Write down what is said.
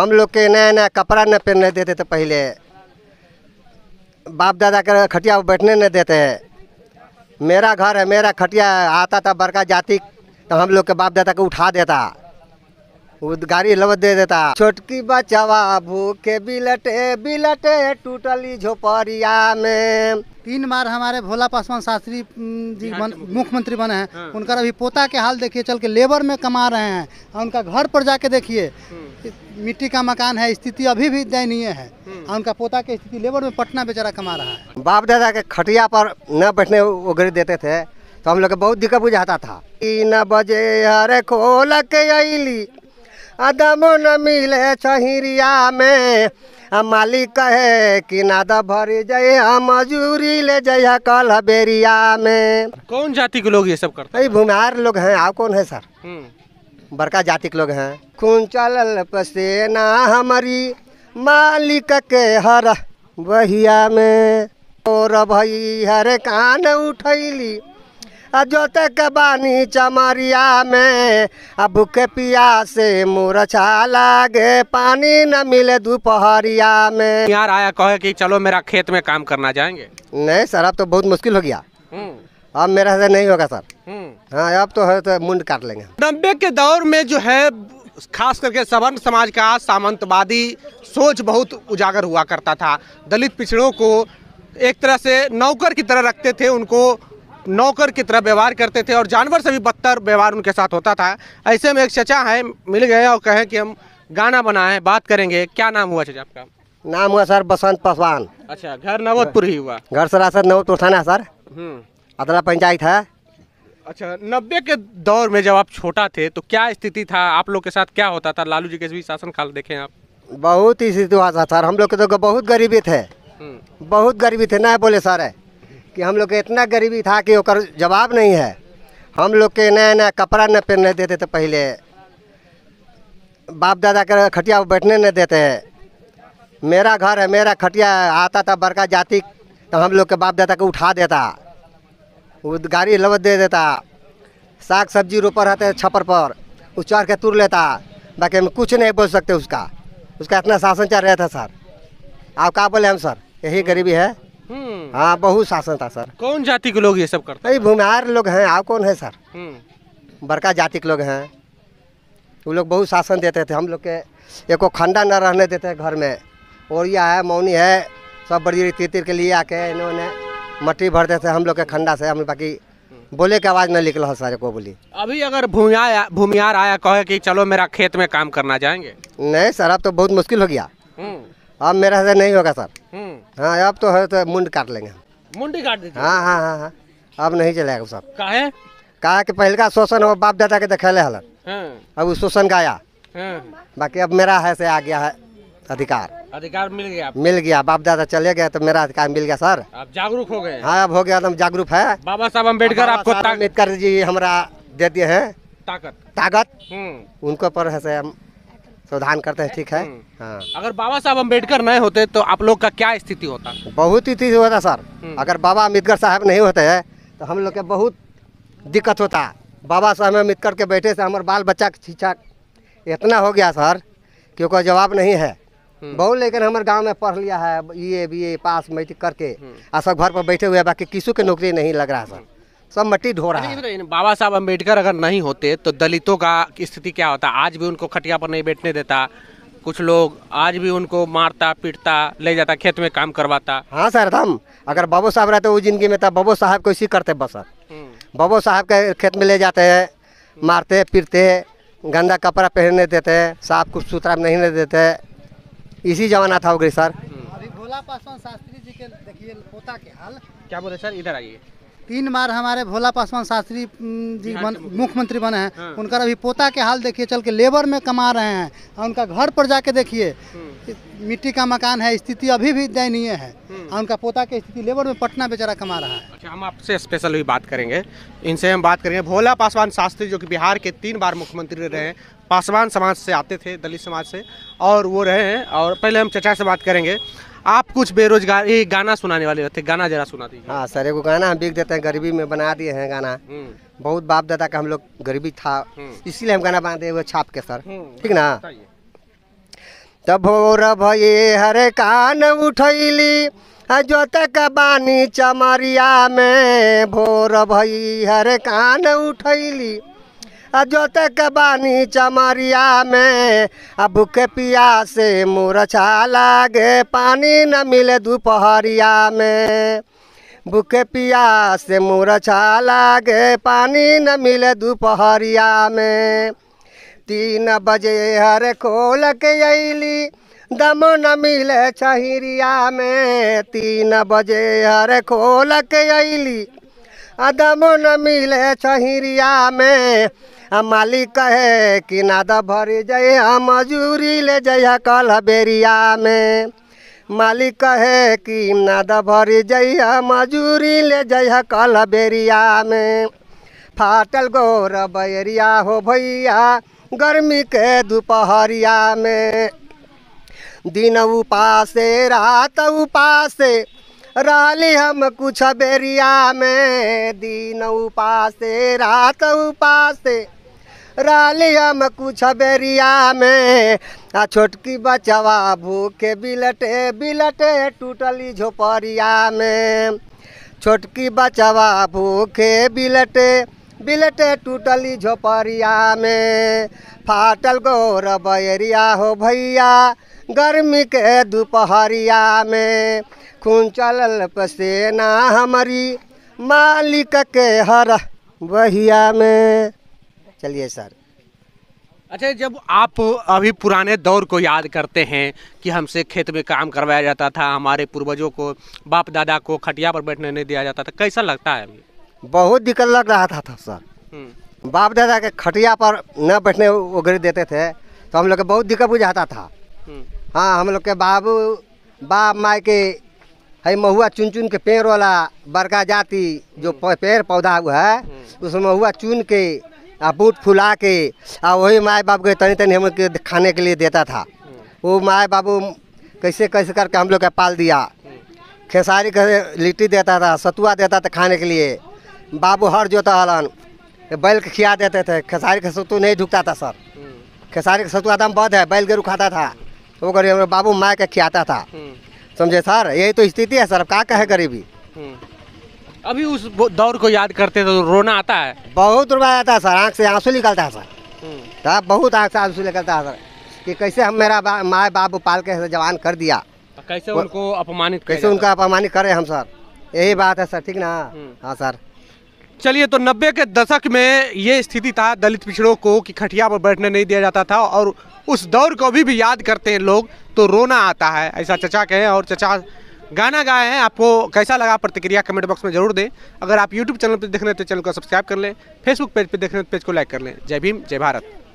हम लोग के नया नया कपड़ा न पहनने देते थे पहले बाप दादा के खटिया पर बैठने नहीं देते मेरा घर है मेरा खटिया आता था बड़का जाति तो हम लोग के बाप दादा को उठा देता गाड़ी लब दे देता छोटकी बचावा भूखे बिलटे बिलटे टूटली झोपड़िया में तीन बार हमारे भोला पासवान शास्त्री जी बन, मुख्यमंत्री बने हैं हाँ। उनका अभी पोता के हाल देखिए चल के लेबर में कमा रहे हैं और उनका घर पर जाके देखिए हाँ। मिट्टी का मकान है स्थिति अभी भी दयनीय है हाँ। और उनका पोता की स्थिति लेबर में पटना बेचारा कमा रहा है बाप दादा के खटिया पर न बैठने वगैरह देते थे तो हम लोग बहुत दिक्कत बुझाता था तीन बजे अरे खोल के अली आदमो न मिले छहिरिया में मालिक कहे कि नादा भरी जय मजूरी ले जय कल बेरिया में कौन जाति के लोग ये सब करते हैं भुमार लोग हैं आप कौन है सर हम्म। बड़का जाति के लोग हैं खून चल पसेना हमारी मालिक के हर बहिया में और भई हर कान उठैली जोत के बानी चमरिया में अब के पिया से मुरछा लागे पानी न मिले दोपहरिया में यार आया कहे कि चलो मेरा खेत में काम करना जाएंगे नहीं सर अब तो बहुत मुश्किल हो गया हम्म। अब मेरा से नहीं होगा सर हम्म। हाँ अब तो है तो मुंड काट लेंगे नब्बे के दौर में जो है खास करके सवर्ण समाज का सामंतवादी सोच बहुत उजागर हुआ करता था दलित पिछड़ों को एक तरह से नौकर की तरह रखते थे उनको नौकर की तरह व्यवहार करते थे और जानवर से भी बदतर व्यवहार उनके साथ होता था ऐसे में एक चचा है मिल गए और कहे कि हम गाना बनाए बात करेंगे क्या नाम हुआ चचा आपका नाम हुआ सर बसंत पासवान अच्छा घर नवोदपुर ही हुआ घर सर सर नवोदपुर थाना है सर हम्म। अदला पंचायत है अच्छा नब्बे के दौर में जब आप छोटा थे तो क्या स्थिति था आप लोग के साथ क्या होता था लालू जी के भी शासनकाल देखे आप बहुत ही स्थिति हुआ था सर हम लोग के तो बहुत गरीबी थे हम्म। बहुत गरीबी थे ना बोले सर है कि हम लोग के इतना गरीबी था कि ओकर जवाब नहीं है हम लोग के नया नया कपड़ा न पहनने देते थे पहले बाप दादा के खटिया पर बैठने नहीं देते हैं मेरा घर है मेरा खटिया आता था बड़का जाति तो हम लोग के बाप दादा को उठा देता वो गाड़ी लव दे देता साग सब्जी रोपर रहते छपर पर वो चढ़ के तुर लेता बाकी हम कुछ नहीं बोल सकते उसका उसका इतना शासन चल रहा था सर आप का बोले हम सर यही गरीबी है हाँ बहुत शासन था सर कौन जाति के लोग ये सब करते हैं भूमिहार लोग हैं आप कौन है सर हम्म। बड़का जाति के लोग हैं वो लोग बहुत शासन देते थे हम लोग के एको खंडा न रहने देते घर में और यह है मौनी है सब बड़ी तीर तिर के लिए आके इन्होंने मट्टी भर देते हम लोग के खंडा से हम बाकी हम्म। बोले के आवाज नहीं निकल सर को बोली अभी अगर भूमिया भूमिहार आया कहे कि चलो मेरा खेत में काम करना जाएंगे नहीं सर अब तो बहुत मुश्किल हो गया हम्म। अब मेरा से नहीं होगा सर हाँ अब तो है तो मुंड काट लेंगे मुंड काट देंगे हाँ हाँ हाँ हाँ अब नहीं चलेगा सब कहे कहा कि पहले का शोषण हो बाप दादा के देखे हलन हाँ। अब उस शोषण का आया हाँ। बाकी अब मेरा है से आ गया है अधिकार अधिकार मिल गया आपको? मिल गया बाप दादा चले गए तो मेरा अधिकार मिल गया सर आप जागरूक हो गए हाँ अब हो गया एकदम तो जागरूक है बाबा साहब अम्बेडकर आपको अम्बेडकर जी हमारा दे दिए हैं ताकत ताकत हम्म। उनको पर है से हम प्रावधान तो करते हैं ठीक है हम्म। हाँ अगर बाबा साहब अम्बेडकर नहीं होते तो आप लोग का क्या स्थिति होता बहुत स्थिति होता सर हम्म। अगर बाबा अम्बेडकर साहब नहीं होते हैं तो हम लोग के बहुत दिक्कत होता बाबा साहब अम्बेडकर के बैठे से हमारे बाल बच्चा शिक्षा इतना हो गया सर कि कोई जवाब नहीं है हम्म। बहुत लेकिन हमारे गांव में पढ़ लिया है ये बी ए पास मैट्रिक करके आ सब घर पर बैठे हुए बाकी किसी के नौकरी नहीं लग रहा सर सब मट्टी ढो रहा है बाबा साहब अम्बेडकर अगर नहीं होते तो दलितों का स्थिति क्या होता आज भी उनको खटिया पर नहीं बैठने देता कुछ लोग आज भी उनको मारता पीटता ले जाता खेत में काम करवाता हाँ सर हम अगर बाबू साहब रहते वो जिंदगी में था बाबू साहब को इसी करते बसर हम्म। बाबू साहब के खेत में ले जाते हैं मारते पीटते गंदा कपड़ा पहनने देते हैं साफ कुछ सुथरा नहीं देते इसी जमाना था सर हम्म। अभी भोला पासवान शास्त्री जी के देखिए पोता के हाल क्या बोले सर इधर आइए तीन बार हमारे भोला पासवान शास्त्री जी मुख्यमंत्री बने हैं हाँ। उनका अभी पोता के हाल देखिए चल के लेबर में कमा रहे हैं और उनका घर पर जाके देखिए हम्म। मिट्टी का मकान है स्थिति अभी भी दयनीय है हम्म। और उनका पोता की स्थिति लेबर में पटना बेचारा कमा रहा है अच्छा हम आपसे स्पेशल भी बात करेंगे इनसे हम बात करेंगे भोला पासवान शास्त्री जो कि बिहार के तीन बार मुख्यमंत्री रहे हैं पासवान समाज से आते थे दलित समाज से और वो रहे हैं और पहले हम चचा से बात करेंगे आप कुछ बेरोजगार ये गाना सुनाने वाले रहते गाना जरा सुना दीजिए हाँ सर एगो गाना हम बिक देते हैं गरीबी में बना दिए हैं गाना हम्म। बहुत बाप दादा का हम लोग गरीबी था हम्म। इसीलिए हम गाना बनाते हैं छाप के सर हम्म। ठीक ना तभोर भये हरे कान उठैली जोतक बानी चमरिया में भोर भई हरे कान उठैली जोत के बानी चमरिया में अब भूखे पिया से मुरछा लागे पानी न मिले दोपहरिया में भूखे पिया से मुरछा लागे पानी न मिले दोपहरिया में तीन बजे हर खोल के अली दमो न मिले छहरिया में तीन बजे हर खोल के अली दम न मिले छहरिया में मालिक कहे कि नादा भरी जय मजूरी ले जया कल बेरिया में मालिक कहे कि नादा भरी जय मजूरी ले जया कल बेरिया में फाटल गौर बैरिया हो भैया गर्मी के दोपहरिया में दिन उपासे रात उपासे रहली हम कुछ बेरिया में दिन उपासे रात उपासे रालिया मकुछ बेरिया में आ छोटकी बचवा भूखे बिलटे बिलटे टूटली झोपड़िया में छोटकी बचवा भूखे बिलटे बिलटे टूटली झोपड़िया में फाटल गोर बैरिया हो भैया गर्मी के दोपहरिया में खून चलल पसेना हमारी मालिक के हर बहिया में चलिए सर अच्छा जब आप अभी पुराने दौर को याद करते हैं कि हमसे खेत में काम करवाया जाता था हमारे पूर्वजों को बाप दादा को खटिया पर बैठने नहीं दिया जाता था कैसा लगता है अभी बहुत दिक्कत लग रहा था, था सर हम्म। बाप दादा के खटिया पर न बैठने वगैरह देते थे तो हम लोग के बहुत दिक्कत बुझाता था हम्म। हाँ हम लोग के बाबू बाप माए के है महुआ चुन चुन के पेड़ वाला बड़का जाति जो हम्म। पेड़ पौधा हुआ है उसमें महुआ चुन के और बूट फुला के आ वही माए बाप के तनी तनी हम के खाने के लिए देता था वो माए बाबू कैसे कैसे करके हम लोग का पाल दिया खेसारी कैसे लिट्टी देता था सतुआ देता था खाने के लिए बाबू हर जोता हलन बैल के खिया देते थे खेसारी का सतु नहीं ढुकता था सर खेसारी का सतुआ दम बद है बैल गेरू खाता था वो गरीब बाबू माए के खियाता था हम्म। समझे सर यही तो स्थिति है सर का कहे गरीबी हम्म। अभी उस दौर को याद करते तो रोना आता है बहुत रोना आता है सर आँख से आंसू निकलता है सर तब हम्म। हाँ, बहुत आँख से आंसू निकलता है सर कि कैसे हम मेरा बा, माए बाप पाल के जवान कर दिया तो कैसे उनको अपमानित कैसे उनका अपमानित करें हम सर यही बात है सर ठीक ना हम्म। हाँ सर चलिए तो नब्बे के दशक में ये स्थिति था दलित पिछड़ों को कि खटिया पर बैठने नहीं दिया जाता था और उस दौर को अभी भी याद करते हैं लोग तो रोना आता है ऐसा चचा कहें और चचा गाना गाए हैं आपको कैसा लगा प्रतिक्रिया कमेंट बॉक्स में जरूर दें अगर आप यूट्यूब चैनल पर देख रहे हैं तो चैनल को सब्सक्राइब कर लें फेसबुक पेज पर देख रहे हैं तो पेज को लाइक कर लें जय भीम जय भारत